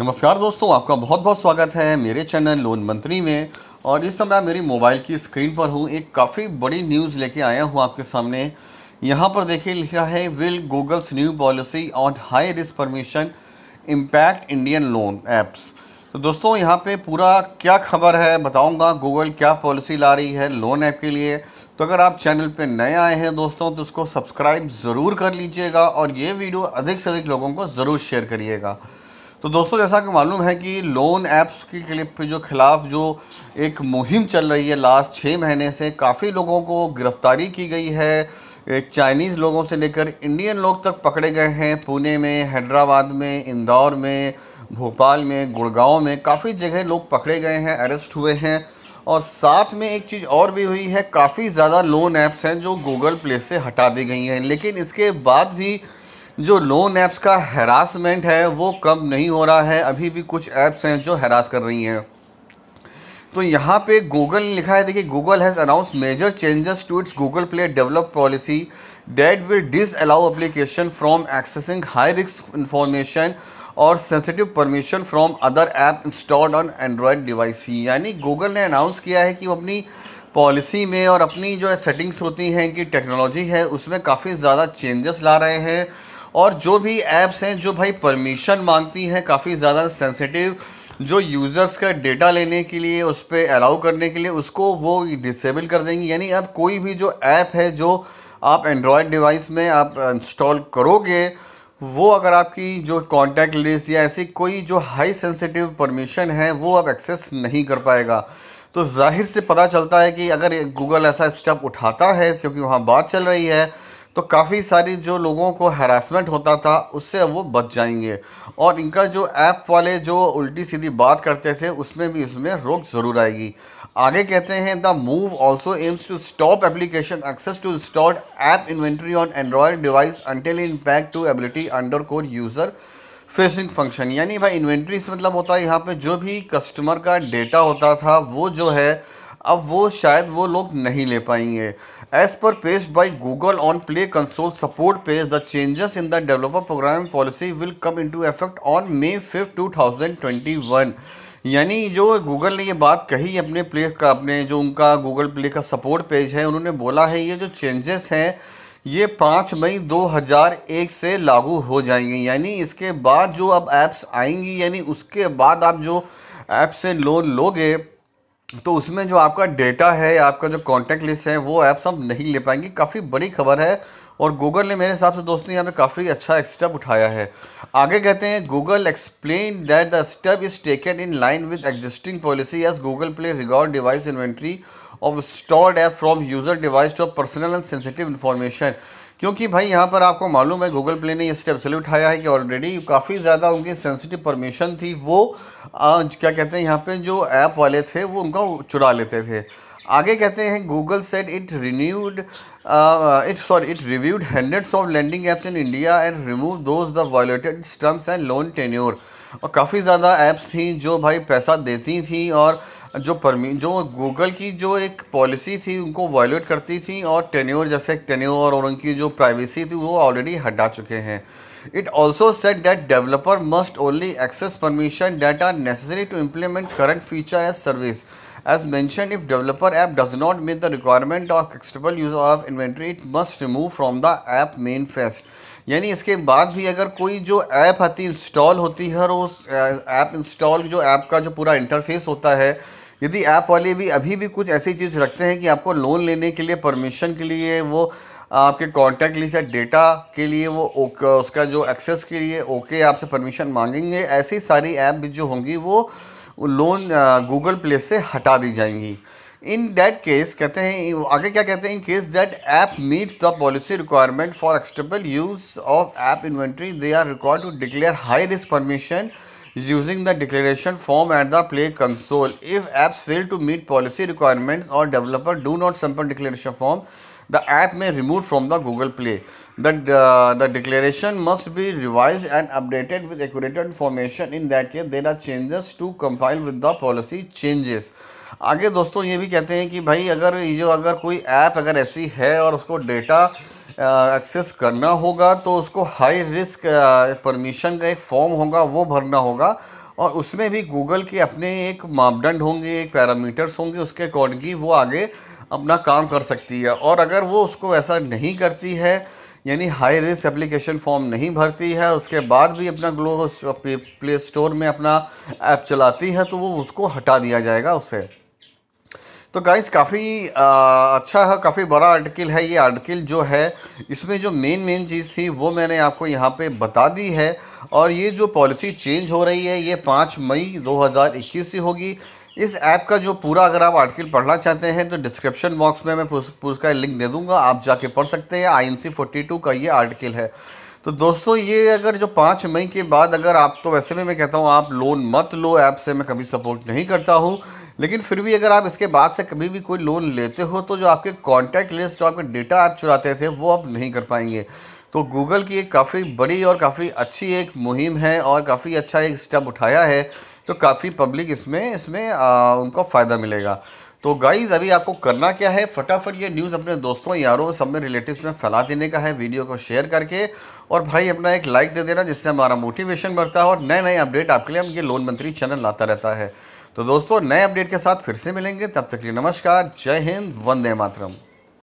नमस्कार दोस्तों आपका बहुत बहुत स्वागत है मेरे चैनल लोन मंत्री में और इस समय मेरी मोबाइल की स्क्रीन पर हूँ एक काफ़ी बड़ी न्यूज़ लेके आया हूँ आपके सामने यहाँ पर देखिए लिखा है will Google's new policy on high risk permission impact Indian loan apps तो दोस्तों यहाँ पे पूरा क्या खबर है बताऊँगा गूगल क्या पॉलिसी ला रही है लोन ऐप के लिए तो अगर आप चैनल पे नए आए हैं दोस्तों तो उसको सब्सक्राइब ज़रूर कर लीजिएगा और ये वीडियो अधिक से अधिक लोगों को ज़रूर शेयर करिएगा तो दोस्तों जैसा कि मालूम है कि लोन ऐप्स के क्लिप जो खिलाफ जो एक मुहिम चल रही है लास्ट छः महीने से काफ़ी लोगों को गिरफ्तारी की गई है एक चाइनीज़ लोगों से लेकर इंडियन लोग तक पकड़े गए हैं पुणे में हैदराबाद में इंदौर में भोपाल में गुड़गांव में काफ़ी जगह लोग पकड़े गए हैं अरेस्ट हुए हैं और साथ में एक चीज़ और भी हुई है काफ़ी ज़्यादा लोन ऐप्स हैं जो गूगल प्ले से हटा दी गई हैं लेकिन इसके बाद भी जो लोन ऐप्स का हरासमेंट है वो कम नहीं हो रहा है अभी भी कुछ ऐप्स हैं जो हरास कर रही हैं तो यहाँ पे गूगल ने लिखा है देखिए Google has announce major changes to its Google Play develop policy that will disallow application from accessing high risk information और sensitive permission from other app installed on Android device यानी Google ने announce किया है कि वो अपनी policy में और अपनी जो सेटिंग्स होती हैं कि टेक्नोलॉजी है उसमें काफ़ी ज़्यादा चेंजेस ला रहे हैं और जो भी ऐप्स हैं जो भाई परमिशन मांगती हैं काफ़ी ज़्यादा सेंसिटिव जो यूज़र्स का डेटा लेने के लिए उस पर अलाउ करने के लिए उसको वो डिसेबल कर देंगी यानी अब कोई भी जो ऐप है जो आप एंड्रॉयड डिवाइस में आप इंस्टॉल करोगे वो अगर आपकी जो कॉन्टैक्ट लिस्ट या ऐसी कोई जो हाई सेंसिटिव परमिशन है वो आप एक्सेस नहीं कर पाएगा तो जाहिर से पता चलता है कि अगर गूगल ऐसा स्टेप उठाता है क्योंकि वहाँ बात चल रही है तो काफ़ी सारी जो लोगों को हरासमेंट होता था उससे वो बच जाएंगे और इनका जो ऐप वाले जो उल्टी सीधी बात करते थे उसमें भी इसमें रोक ज़रूर आएगी आगे कहते हैं the move also aims to stop application access to stored app inventory on Android device until in pack to ability under core user facing function यानी भाई इन्वेंट्री से मतलब होता है यहाँ पे जो भी कस्टमर का डेटा होता था वो जो है अब वो शायद वो लोग नहीं ले पाएंगे As per page by Google on Play Console support page, the changes in the developer program policy will come into effect on May 5, 2021. यानी जो गूगल ने ये बात कही अपने प्ले का अपने जो उनका गूगल प्ले का सपोर्ट पेज है उन्होंने बोला है ये जो चेंजेस हैं ये पाँच मई 2001 से लागू हो जाएंगे यानी इसके बाद जो अब ऐप्स आएंगी यानी उसके बाद आप जो ऐप से लोन लोगे तो उसमें जो आपका डेटा है आपका जो कॉन्टैक्ट लिस्ट है वो ऐप्स आप नहीं ले पाएंगी काफ़ी बड़ी खबर है और गूगल ने मेरे हिसाब से दोस्तों यहाँ पे काफ़ी अच्छा एक स्टेप उठाया है आगे कहते हैं Google explain that the step is taken in line with existing policy as Google Play requires device inventory of stored app from user device to personal and sensitive information क्योंकि भाई यहाँ पर आपको मालूम है गूगल प्ले ने ये step इसलिए उठाया है कि ऑलरेडी काफ़ी ज़्यादा उनकी सेंसिटिव परमिशन थी वो आ, क्या कहते हैं यहाँ पे जो ऐप वाले थे वो उनका चुरा लेते थे आगे कहते हैं Google set it renewed it sorry it reviewed hundreds of lending apps in India and remove those that violated stamps and loan tenure और काफ़ी ज़्यादा ऐप्स थी जो भाई पैसा देती थी और जो परमी जो गूगल की जो एक पॉलिसी थी उनको वायलेट करती थी और टेन्योर जैसे टेन्योर और उनकी जो प्राइवेसी थी वो ऑलरेडी हटा चुके हैं it also set that developer must only access permission that are necessary to implement current feature as service as mention if developer app does not meet the requirement of acceptable use of inventory it must remove from the app manifest यानी इसके बाद भी अगर कोई जो app आती install होती है और उस ऐप इंस्टॉल जो ऐप का जो पूरा इंटरफेस होता है यदि ऐप वाले भी अभी भी कुछ ऐसी चीज़ रखते हैं कि आपको लोन लेने के लिए परमिशन के लिए वो आपके कॉन्टैक्ट लिस्ट या डेटा के लिए वो ओके उसका जो एक्सेस के लिए ओके आपसे परमिशन मांगेंगे ऐसी सारी ऐप भी जो होंगी वो लोन गूगल प्ले से हटा दी जाएंगी इन डैट केस कहते हैं आगे क्या कहते हैं in case that app meets the policy requirement for acceptable use of app inventory they are required to declare high risk permission is using the declaration form and the play console. If apps fail to meet policy requirements or developer do not submit declaration form, the app may remove from the Google Play. The, uh, the declaration must be revised and updated with accurate information. In that case, there are changes to compile with the policy changes. आगे दोस्तों ये भी कहते हैं कि भाई अगर ये जो अगर कोई ऐप अगर ऐसी है और उसको डेटा data... एक्सेस करना होगा तो उसको हाई रिस्क परमिशन का एक फॉर्म होगा वो भरना होगा और उसमें भी गूगल के अपने एक मापदंड होंगे एक पैरामीटर्स होंगे उसके अकॉर्डिंग वो आगे अपना काम कर सकती है और अगर वो उसको ऐसा नहीं करती है यानी हाई रिस्क एप्लीकेशन फॉर्म नहीं भरती है उसके बाद भी अपना ग्लो प्ले स्टोर में अपना ऐप चलाती है तो वो उसको हटा दिया जाएगा उसे तो गाइस काफ़ी अच्छा है काफ़ी बड़ा आर्टिकल है ये आर्टिकल जो है इसमें जो मेन मेन चीज़ थी वो मैंने आपको यहाँ पे बता दी है और ये जो पॉलिसी चेंज हो रही है ये पाँच मई 2021 से होगी इस ऐप का जो पूरा अगर आप आर्टिकल पढ़ना चाहते हैं तो डिस्क्रिप्शन बॉक्स में मैं उसका लिंक दे दूँगा आप जाके पढ़ सकते हैं आई एन का ये आर्टिकल है तो दोस्तों ये अगर जो पाँच मई के बाद अगर आप तो वैसे भी मैं कहता हूँ आप लोन मत लो ऐप से मैं कभी सपोर्ट नहीं करता हूँ लेकिन फिर भी अगर आप इसके बाद से कभी भी कोई लोन लेते हो तो जो आपके कॉन्टैक्ट लिस्ट जो आपके डेटा ऐप चुराते थे वो आप नहीं कर पाएंगे तो गूगल की एक काफ़ी बड़ी और काफ़ी अच्छी एक मुहिम है और काफ़ी अच्छा एक स्टेप उठाया है तो काफ़ी पब्लिक इसमें इसमें आ, उनको फ़ायदा मिलेगा तो गाइज़ अभी आपको करना क्या है फटाफट ये न्यूज़ अपने दोस्तों यारों सब में रिलेटिव्स में फैला देने का है वीडियो को शेयर करके और भाई अपना एक लाइक दे देना जिससे हमारा मोटिवेशन बढ़ता है और नए नए अपडेट आपके लिए हम ये लोन मंत्री चैनल लाता रहता है तो दोस्तों नए अपडेट के साथ फिर से मिलेंगे तब तक के लिए नमस्कार जय हिंद वंदे मातरम